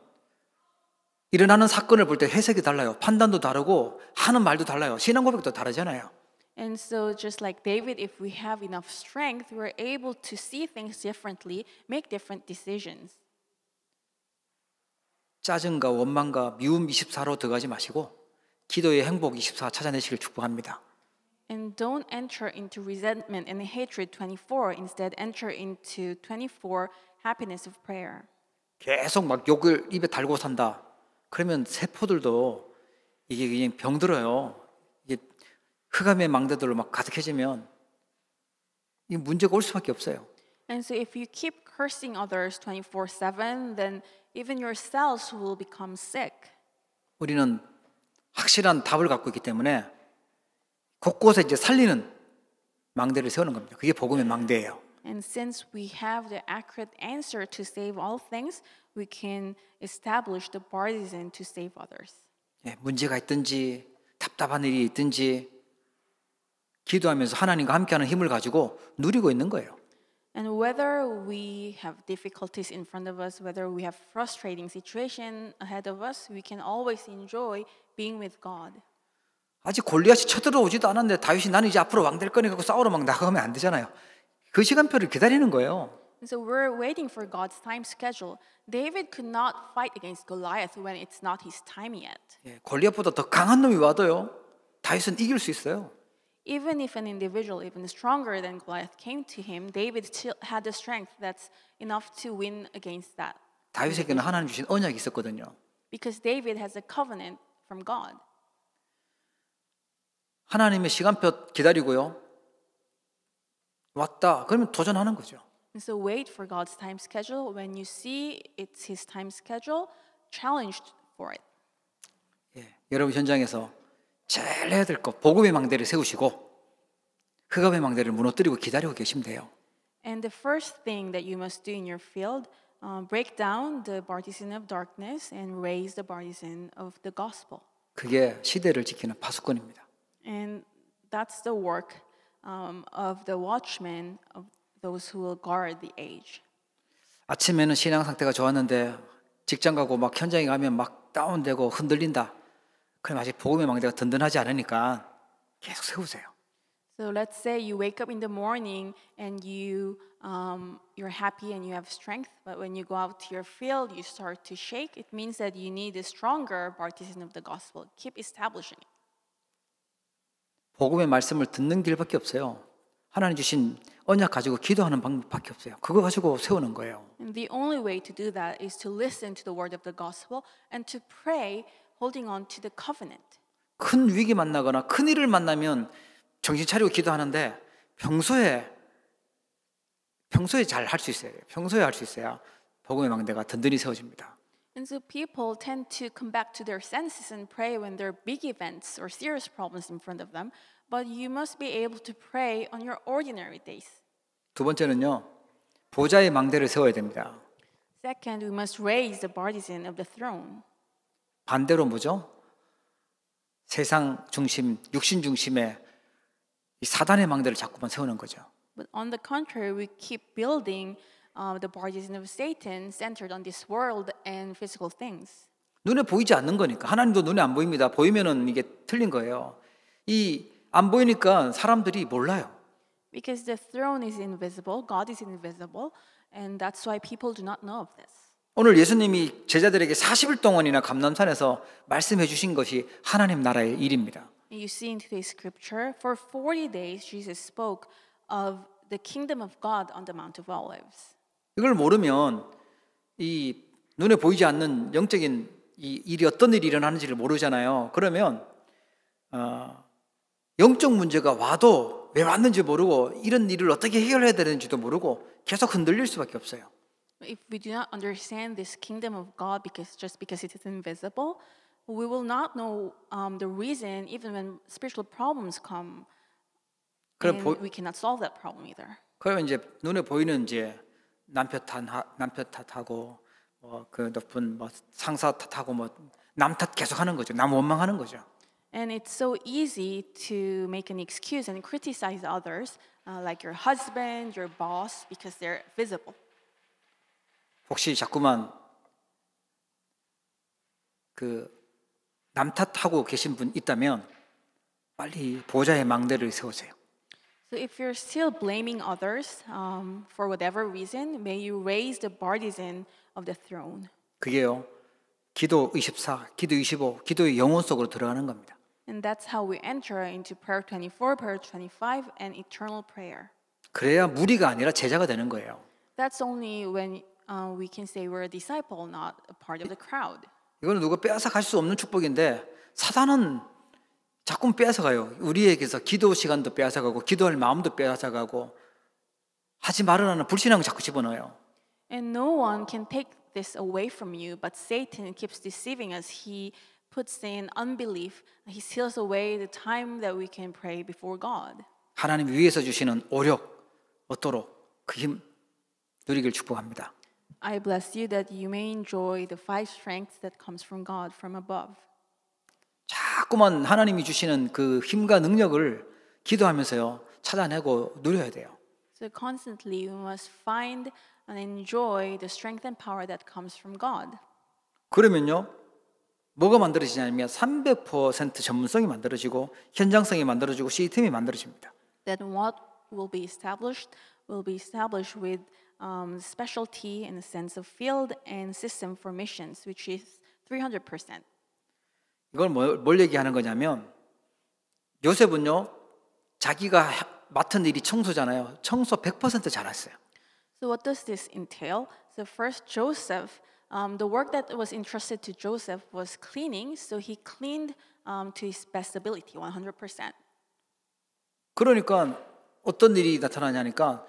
일어나는 사건을 볼 때 해석이 달라요. 판단도 다르고 하는 말도 달라요. 신앙 고백도 다르잖아요. And so, just like David, if we have enough strength, we're able to see things differently, make different decisions. 짜증과 원망과 미움 24로 들어가지 마시고 기도의 행복 24 찾아내시길 축복합니다. And don't enter into resentment and hatred 24. Instead, enter into 24 happiness of prayer. 계속 막 욕을 입에 달고 산다. 그러면 세포들도 이게 그냥 병들어요. 흑암의 망대들로 막 가득해지면 이 문제가 올 수밖에 없어요. And so if you keep cursing others 24/7, then even yourselves will become sick. 우리는 확실한 답을 갖고 있기 때문에 곳곳에 이제 살리는 망대를 세우는 겁니다. 그게 복음의 망대예요. And since we have the accurate answer to save all things, we can establish the partisan to save others. 예, 문제가 있든지 답답한 일이 있든지 기도하면서 하나님과 함께하는 힘을 가지고 누리고 있는 거예요. And whether we have difficulties in front of us, whether we have frustrating situation ahead of us, we can always enjoy being with God. 아직 골리앗이 쳐들어오지도 않았는데 다윗이 나는 이제 앞으로 왕 될 거니까 싸우러 막 나가면 안 되잖아요. 그 시간표를 기다리는 거예요. And so we're waiting for God's time schedule. David could not fight against Goliath when it's not his time yet. 예, 골리앗보다 더 강한 놈이 와도요. 다윗은 이길 수 있어요. even if an individual even stronger than Goliath came to him, David still had the strength that's enough to win against that. 다윗에게는 하나님 주신 언약이 있었거든요. Because David has a covenant from God. 하나님의 시간표 기다리고요. 왔다. 그러면 도전하는 거죠. And so wait for God's time schedule. When you see it's His time schedule, challenged for it. 예, 여러분 현장에서 제일 해야 될 것, 복음의 망대를 세우시고 흑암의 망대를 무너뜨리고 기다리고 계시면 돼요. And the first thing that you must do in your field, uh, break down the partisan of darkness and raise the partisan of the gospel. 그게 시대를 지키는 파수꾼입니다. And that's the work um, of the watchmen, of those who will guard the age. 아침에는 신앙 상태가 좋았는데 직장 가고 막 현장에 가면 막 다운되고 흔들린다. 그럼 아직 복음의 망대가 든든하지 않으니까 계속 세우세요. So let's say you wake up in the morning and you um, you're happy and you have strength, but when you go out to your field, you start to shake. It means that you need a stronger partisan of the gospel. Keep establishing it. 복음의 말씀을 듣는 길밖에 없어요. 하나님 주신 언약 가지고 기도하는 방법밖에 없어요. 그거 가지고 세우는 거예요. And the only way to do that is to listen to the word of the gospel and to pray holding on to the covenant. 큰 위기 만나거나 큰 일을 만나면 정신 차리고 기도하는데 평소에 평소에 잘 할 수 있어요. 평소에 할 수 있어야 복음의 망대가 든든히 세워집니다. And so people tend to come back to their senses and pray when there are big events or serious problems in front of them, but you must be able to pray on your ordinary days. 두 번째는요. 보좌의 망대를 세워야 됩니다. Second, we must raise the partisan of the throne. 반대로 뭐죠? 세상 중심, 육신 중심에 사단의 망대를 자꾸만 세우는 거죠. But on the contrary, we keep building uh, the bodies of Satan centered on this world and physical things. 눈에 보이지 않는 거니까 하나님도 눈에 안 보입니다. 보이면은 이게 틀린 거예요. 이 안 보이니까 사람들이 몰라요. Because the throne is invisible, God is invisible, and that's why people do not know of this. 오늘 예수님이 제자들에게 40일 동안이나 감남산에서 말씀해 주신 것이 하나님 나라의 일입니다. You see in today's scripture, for 40 days Jesus spoke of the kingdom of God on the Mount of Olives. 이걸 모르면 이 눈에 보이지 않는 영적인 이 일이 어떤 일이 일어나는지를 모르잖아요. 그러면 어, 영적 문제가 와도 왜 왔는지 모르고 이런 일을 어떻게 해결해야 되는지도 모르고 계속 흔들릴 수밖에 없어요. if we do not understand this kingdom of God because just because it is invisible, we will not know um, the reason even when spiritual problems come. 보, we cannot solve that problem either. 그러면 이제 눈에 보이는 이제 남편 탓 남편 탓하고 뭐그 높은 뭐 상사 탓하고 뭐남탓 계속하는 거죠. 남 원망하는 거죠. And it's so easy to make an excuse and criticize others, uh, like your husband, your boss, because they're visible. 혹시 자꾸만 그 남탓하고 계신 분 있다면 빨리 보좌의 망대를 세우세요. So if you're still blaming others um, for whatever reason, may you raise the partisan of the throne. 그게요. 기도 24, 기도 25, 기도의 영혼 속으로 들어가는 겁니다. And that's how we enter into prayer 24, prayer 25, and eternal prayer. 그래야 무리가 아니라 제자가 되는 거예요. That's only when uh, we can say we're a disciple, not a part of the crowd. 이거는 누가 빼앗아갈 수 없는 축복인데 사단은 자꾸 빼앗아가요. 우리에게서 기도 시간도 빼앗아가고 기도할 마음도 빼앗아가고 하지 말으라는 불신앙을 자꾸 집어넣어요. And no one can take this away from you, but Satan keeps deceiving us. He puts in unbelief. He steals away the time that we can pray before God. 하나님 위에서 주시는 오력, 어도록 그 힘 누리길 축복합니다. I bless you that you may enjoy the five strengths that comes from God from above. 자꾸만 하나님이 주시는 그 힘과 능력을 기도하면서요 찾아내고 누려야 돼요. So constantly we must find and enjoy the strength and power that comes from God. 그러면요 뭐가 만들어지냐면 300% 전문성이 만들어지고 현장성이 만들어지고 시스템이 만들어집니다. That what will be established will be established with um, specialty in the sense of field and system for missions, which is 300%. 이건 뭐, 뭘 얘기하는 거냐면 요셉은요 자기가 맡은 일이 청소잖아요. 청소 100% 잘했어요. So what does this entail? So first Joseph, um, the work that was entrusted to Joseph was cleaning, so he cleaned um, to his best ability, 100%. 그러니까 어떤 일이 나타나냐니까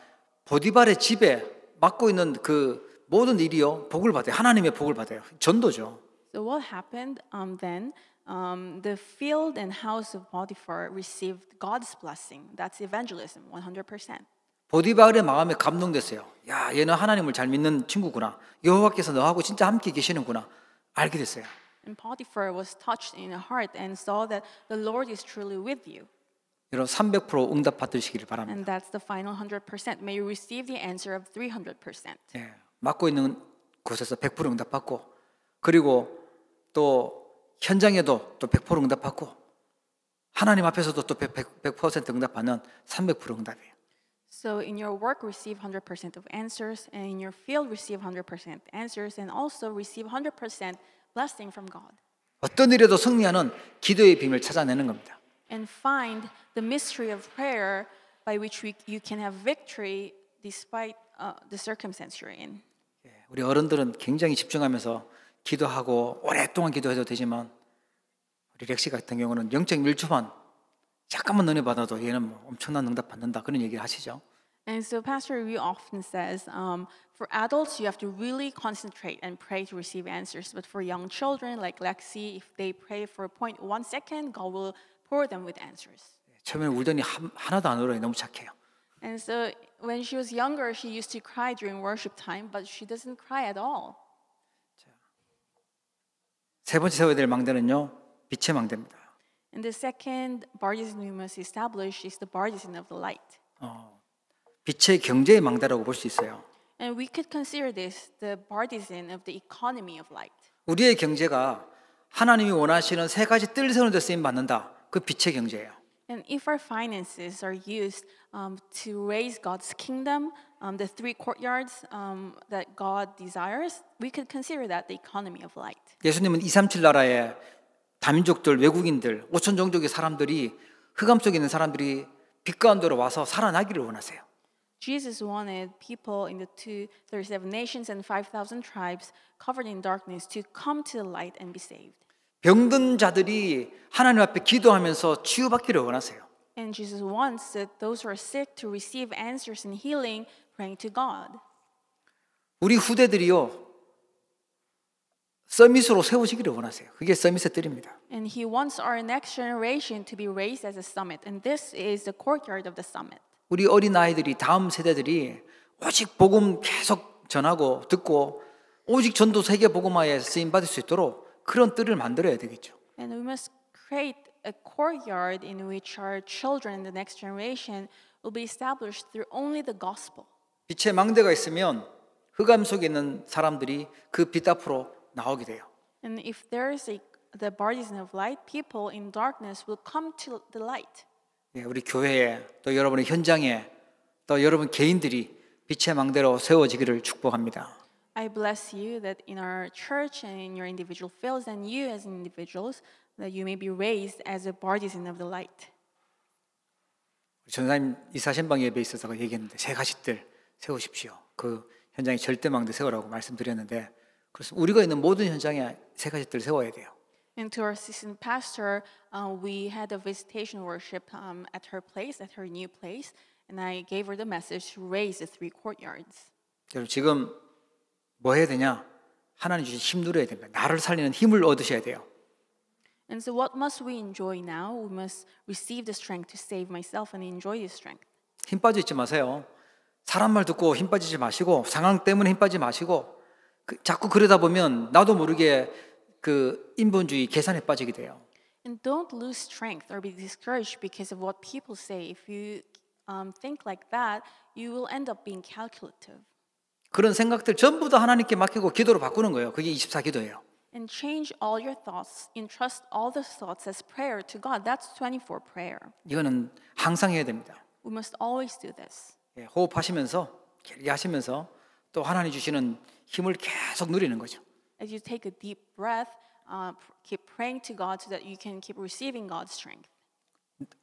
보디발의 집에 맡고 있는 그 모든 일이요 복을 받아요. 하나님의 복을 받아요. 전도죠. So what happened um, then? Um, the field and house of Potiphar received God's blessing. That's evangelism, 100%. 보디바울의 마음에 감동됐어요. 야, 얘는 하나님을 잘 믿는 친구구나. 여호와께서 너하고 진짜 함께 계시는구나. 알게 됐어요. And Potiphar was touched in the heart and saw that the Lord is truly with you. 여러분 300% 응답 받으시기를 바랍니다. And that's the final 100%. May you receive the answer of 300%. 예, 맡고 있는 곳에서 100% 응답 받고 그리고 또 현장에도 또 100% 응답 받고 하나님 앞에서도 또 100%, 100% 응답하는 300% 응답이에요. So in your work receive 100% of answers and in your field receive 100% answers and also receive 100% blessing from God. 어떤 일에도 승리하는 기도의 비밀 찾아내는 겁니다. and find the mystery of prayer by which we, you can have victory despite uh, the circumstance you're in. 우리 어른들은 굉장히 집중하면서 기도하고 오랫동안 기도해도 되지만 우리 렉시 같은 경우는 0.1초만 잠깐만 은혜 받아도 얘는 뭐 엄청난 응답 받는다 그런 얘기를 하시죠. And so Pastor Ryu often says, um, for adults, you have to really concentrate and pray to receive answers. But for young children like Lexi, if they pray for a point one second, God will pour them with answers. 처음에 울더니 한, 하나도 안 울어요. 너무 착해요. And so when she was younger, she used to cry during worship time, but she doesn't cry at all. 세 번째 세워야 될 망대는요, 빛의 망대입니다. And the second Bardisan we must establish is the Bardisan of the light. 어, 빛의 경제의 망대라고 볼 수 있어요. And we could consider this the Bardisan of the economy of light. 우리의 경제가 하나님이 원하시는 세 가지 뜰 세우는 데 쓰임 받는다. 그 빛의 경제예요. And if our finances are used um, to raise God's kingdom, um, the three courtyards um, that God desires, we could consider that the economy of light. 예수님은 다민족들, 외국인들, 5천 종족의 사람들이 흑암 속에 있는 사람들이 빛 가운데로 와서 살아나기를 원하세요. Jesus wanted people in the two, 37 nations and 5,000 tribes covered in darkness to come to the light and be saved. 병든 자들이 하나님 앞에 기도하면서 치유받기를 원하세요. And Jesus wants that those who are sick to receive answers and healing praying to God. 우리 후대들이요. 서밋으로 세우시기를 원하세요. 그게 서밋의 뜰입니다. And he wants our next generation to be raised as a summit and this is the courtyard of the summit. 우리 어린 아이들이 다음 세대들이 오직 복음 계속 전하고 듣고 오직 전도 세계 복음화에 쓰임 받을 수 있도록 그런 뜰을 만들어야 되겠죠. And we must create a courtyard in which our children, the next generation, will be established through only the gospel. 빛의 망대가 있으면 흑암 속에 있는 사람들이 그 빛 앞으로 나오게 돼요. And if there is a, the burdens of light, people in darkness will come to the light. 예, 우리 교회에 또 여러분의 현장에 또 여러분 개인들이 빛의 망대로 세워지기를 축복합니다. I bless you that in our church and in your individual fields and you as individuals, that you may be raised as a partisan of the light. 전사님 이사신방 예배 있어서 얘기했는데 세 가지들 세우십시오. 그 현장에 절대 망대 세우라고 말씀드렸는데 그래서 우리가 있는 모든 현장에 세 가지들 세워야 돼요. And to our assistant pastor, uh, we had a visitation worship um, at her place, at her new place, and I gave her the message to raise the three courtyards. 여러분 지금 뭐 해야 되냐? 하나님 주신 힘 누려야 됩니다. 나를 살리는 힘을 얻으셔야 돼요. And so what must we enjoy now? We must receive the strength to save myself and enjoy the strength. 힘 빠져 있지 마세요. 사람 말 듣고 힘 빠지지 마시고 상황 때문에 힘 빠지지 마시고 그, 자꾸 그러다 보면 나도 모르게 그 인본주의 계산에 빠지게 돼요. And don't lose strength or be discouraged because of what people say. If you um, think like that, you will end up being calculative. 그런 생각들 전부 다 하나님께 맡기고 기도로 바꾸는 거예요. 그게 24 기도예요. And change all your thoughts, entrust all the thoughts as prayer to God. That's 24 prayer. 이거는 항상 해야 됩니다. We must always do this. 예, 호흡하시면서 길게 하시면서 또 하나님 주시는 힘을 계속 누리는 거죠. As you take a deep breath, uh, keep praying to God so that you can keep receiving God's strength.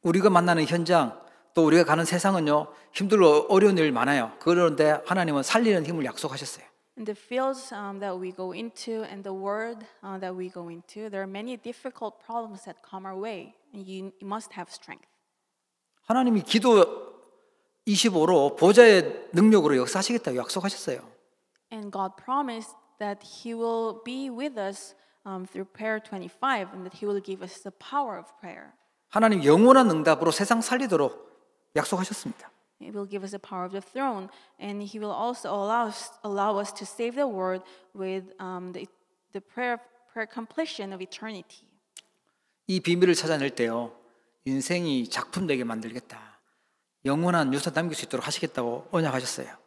우리가 만나는 현장 또 우리가 가는 세상은요 힘들고 어려운 일 많아요. 그런데 하나님은 살리는 힘을 약속하셨어요. In the fields um, that we go into and the world uh, that we go into, there are many difficult problems that come our way, and you, you must have strength. 하나님이 기도 25로 보좌의 능력으로 역사하시겠다고 약속하셨어요. And God promised that He will be with us um, through prayer 25, and that He will give us the power of prayer. 하나님 영원한 응답으로 세상 살리도록 약속하셨습니다. He will give us the power of the throne, and He will also allow us, allow us to save the world with um, the, the prayer, prayer completion of eternity. 이 비밀을 찾아낼 때요, 인생이 작품 되게 만들겠다. 영원한 유산 남길 수 있도록 하시겠다고 언약하셨어요.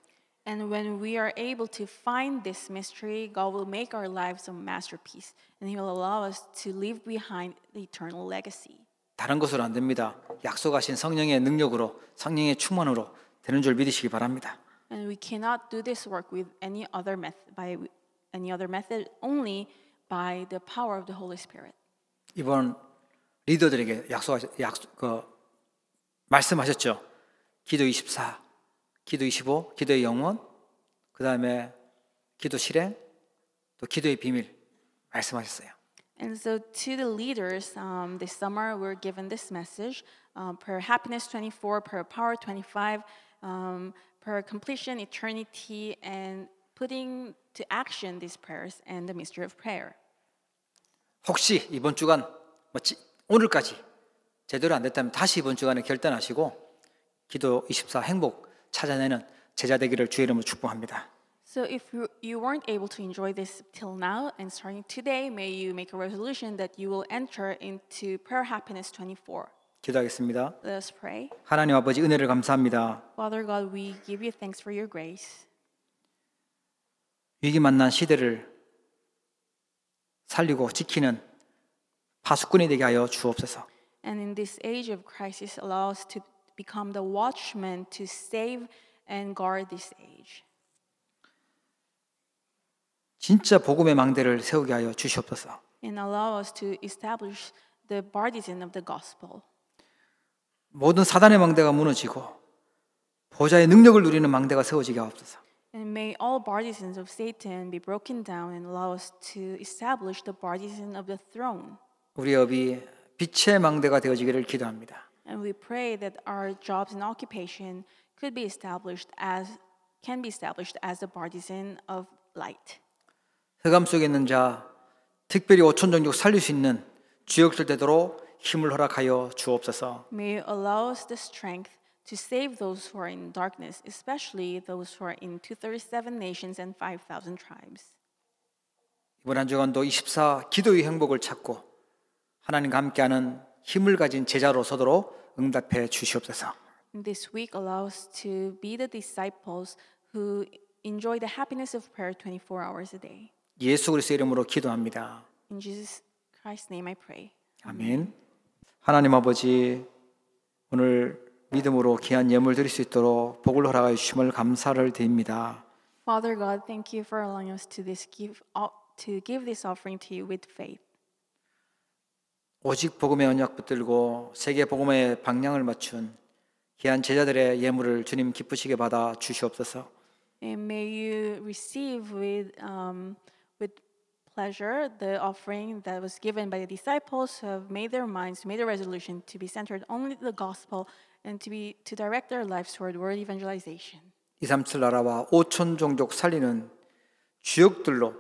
And when we are able to find this mystery, God will make our lives a masterpiece, and He will allow us to leave behind the eternal legacy. 다른 것으로 안 됩니다. 약속하신 성령의 능력으로 성령의 충만으로 되는 줄 믿으시기 바랍니다. And we cannot do this work with any other method by any other method only by the power of the Holy Spirit. 이번 리더들에게 약속약그 말씀하셨죠. 기도 24, 기도 25, 기도의 영원, 그다음에 기도 실행, 또 기도의 비밀 말씀하셨어요. And so, to the leaders um, this summer, we're given this message uh, per Happiness 24, per Power 25, um, per Completion, Eternity, and putting to action these prayers and the mystery of prayer. 혹시 이번 주간 오늘까지 제대로 안 됐다면 다시 이번 주간에 결단하시고 기도 24 행복 찾아내는 제자 되기를 주의 이름으로 축복합니다. So if you, weren't able to enjoy this till now, and starting today, may you make a resolution that you will enter into prayer happiness 24. 기도하겠습니다. Let us pray. 하나님 아버지 은혜를 감사합니다. Father God, we give you thanks for your grace. 위기 만난 시대를 살리고 지키는 파수꾼이 되게 하여 주옵소서. And in this age of crisis, allow us to become the watchmen to save and guard this age. 진짜 복음의 망대를 세우게 하여 주시옵소서. And allow us to establish the partisan of the gospel. 모든 사단의 망대가 무너지고 보좌의 능력을 누리는 망대가 세워지게 하옵소서. And may all partisans of Satan be broken down and allow us to establish the partisan of the throne. 우리 업이 빛의 망대가 되어지기를 기도합니다. And we pray that our jobs and occupation could be established as can be established as the partisan of light. 흑암 속에 있는 자, 특별히 5천 종족 살릴 수 있는 주역들 되도록 힘을 허락하여 주옵소서. May you allow us the strength to save those who are in darkness, especially those who are in 237 nations and 5,000 tribes. 이번 한 주간도 24 기도의 행복을 찾고 하나님과 함께하는 힘을 가진 제자로 서도록 응답해 주시옵소서. This week allow us to be the disciples who enjoy the happiness of prayer 24 hours a day. 예수 그리스도의 이름으로 기도합니다. In Jesus Christ's name I pray. 아멘. 하나님 아버지 오늘 믿음으로 귀한 예물 드릴 수 있도록 복을 허락하여 주심을 감사를 드립니다. Father God, thank you for allowing us to this give to give this offering to you with faith. 오직 복음의 언약 붙들고 세계 복음의 방향을 맞춘 귀한 제자들의 예물을 주님 기쁘시게 받아 주시옵소서. And may you receive with um, with pleasure the offering that was given by the disciples who have made their minds, made a resolution to be centered only the gospel and to be to direct their lives toward world evangelization. 나라와 종족 살리는 주역들로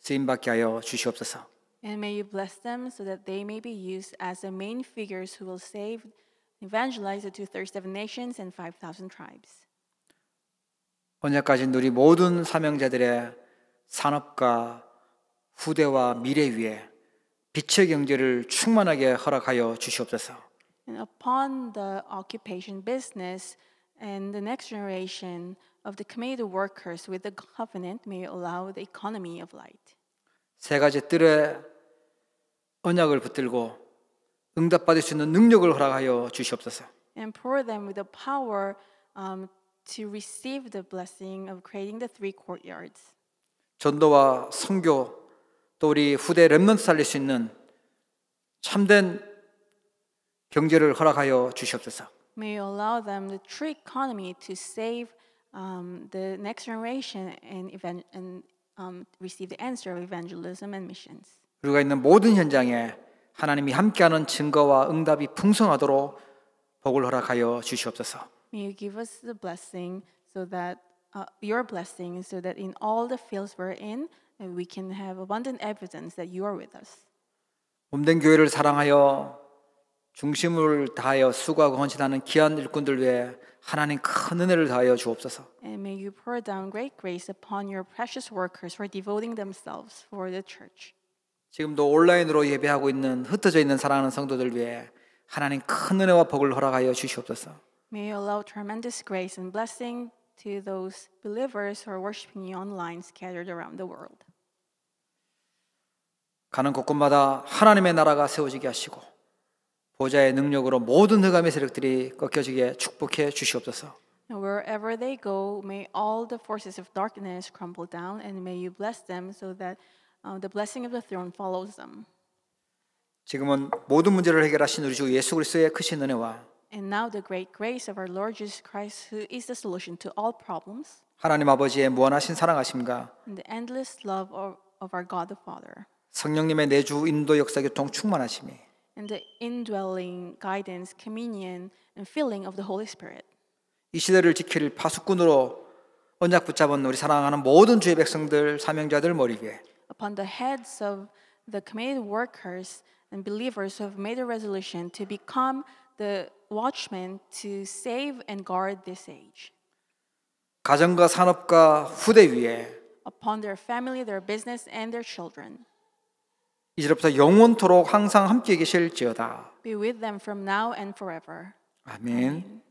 쓰임 받게 하여 주시옵소서. And may you bless them so that they may be used as the main figures who will save evangelize the 237 nations and 5000 tribes. 언제까지 우리 모든 사명자들의 산업과 후대와 미래 위에 빛의 경제를 충만하게 허락하여 주시옵소서. And upon the occupation business and the next generation of the committed workers with the covenant may allow the economy of light. 세 가지 뜰에 언약을 붙들고 응답받을 수 있는 능력을 허락하여 주시옵소서. And pour them with the power um, to receive the blessing of creating the three courtyards. 전도와 선교 또 우리 후대 렘넌트 살릴 수 있는 참된 경제를 허락하여 주시옵소서. May you allow them the true economy to save um, the next generation and, evan- and um, receive the answer of evangelism and missions. 우리가 있는 모든 현장에 하나님이 함께하는 증거와 응답이 풍성하도록 복을 허락하여 주시옵소서. May you give us the blessing so that uh, your blessing so that in all the fields we're in, we can have abundant evidence that you are with us. 몸된 교회를 사랑하여 중심을 다하여 수고하고 헌신하는 귀한 일꾼들 위해 하나님 큰 은혜를 다하여 주옵소서. And may you pour down great grace upon your precious workers for devoting themselves for the church. 지금도 온라인으로 예배하고 있는 흩어져 있는 사랑하는 성도들 위해 하나님 큰 은혜와 복을 허락하여 주시옵소서. May you allow tremendous grace and blessing to those believers who are worshiping you online scattered around the world. 가는 곳곳마다 하나님의 나라가 세워지게 하시고 보좌의 능력으로 모든 흑암의 세력들이 꺾여지게 축복해 주시옵소서. And wherever they go, may all the forces of darkness crumble down, and may you bless them so that uh, the blessing of the throne follows them. 지금은 모든 문제를 해결하신 우리 주 예수 그리스도의 크신 은혜와 And now the great grace of our Lord Jesus Christ, who is the solution to all problems. 하나님 아버지의 무한하신 사랑하심과 And the endless love of, of our God the Father. 성령님의 내주 인도 역사 교통 충만하심이 And the indwelling guidance, communion, and filling of the Holy Spirit. 이 시대를 지킬 파수꾼으로 언약 붙잡은 우리 사랑하는 모든 주의 백성들 사명자들 머리 위에 Upon the heads of the committed workers and believers who have made a resolution to become the watchmen to save and guard this age. 가정과 산업과 후대 위에 upon their family, their business and their children. 이제부터 영원토록 항상 함께 계실지어다. Be with them from now and forever. 아멘. 아멘.